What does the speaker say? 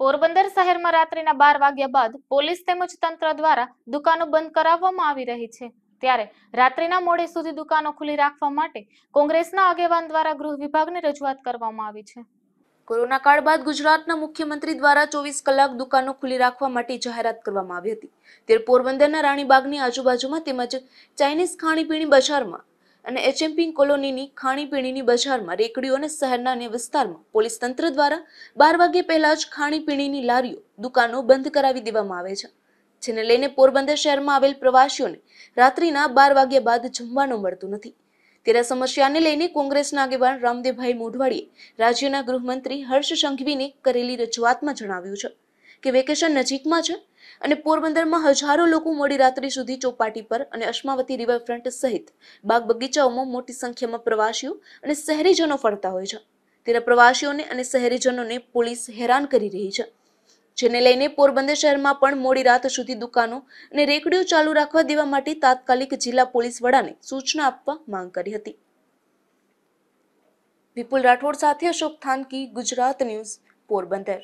પોરબંદર શહેરમાં રાત્રિના બાર વાગ્યા બાદ પોલીસ તેમજ તંત્ર દ્વારા દુકાનો બંધ કરાવવામાં આવી રહી છે ત્યારે રાત્રિના મોડે સુધી દુકાનો ખુલ્લી રાખવા માટે કોંગ્રેસના આગેવાન દ્વારા ગૃહ વિભાગને રજૂઆત કરવામાં આવી છે કોરોના કાળ બાદ ગુજરાતના મુખ્યમંત્રી દ્વારા ચોવીસ કલાક દુકાનો ખુલ્લી રાખવા માટે જાહેરાત કરવામાં આવી હતી ત્યારે પોરબંદરના રાણીબાગની આજુબાજુમાં તેમજ ચાઇનીઝ ખાણીપીણી બજારમાં અને એચએમપી કોલોનીની ખાણીપીણીની બજારમાં રેકડીઓ અને શહેરના અન્ય વિસ્તારમાં પોલીસ તંત્ર દ્વારા બાર વાગ્યે પહેલા જ ખાણીપીણીની લારીઓ દુકાનો બંધ કરાવી દેવામાં આવે છે જેને લઈને પોરબંદર શહેરમાં આવેલ પ્રવાસીઓને રાત્રિના બાર વાગ્યા બાદ જમવાનું મળતું નથી તેના સમસ્યાને લઈને કોંગ્રેસના આગેવાન રામદેવભાઈ મોઢવાડીએ રાજ્યના ગૃહમંત્રી હર્ષ સંઘવીને કરેલી રજૂઆતમાં જણાવ્યું છે કે વેકેશન નજીકમાં છે અને પોરબંદરમાં હજારો લોકો મોડી રાત્રિ સુધી ચોપાટી પર અને અશ્માવતી રિવરફ્રન્ટ સહિત બાગ બગીચાઓમાં મોટી સંખ્યામાં પ્રવાસીઓ અને શહેરીજનો ફરતા હોય છે ત્યારે પ્રવાસીઓને અને શહેરીજનોને પોલીસ હેરાન કરી રહી છે જેને લઈને પોરબંદર શહેરમાં પણ મોડી રાત સુધી દુકાનો અને રેકડીઓ ચાલુ રાખવા દેવા માટે તાત્કાલિક જિલ્લા પોલીસ વડાને સૂચના આપવા માંગ કરી હતી વિપુલ રાઠોડ સાથે અશોક થાનકી ગુજરાત ન્યૂઝ પોરબંદર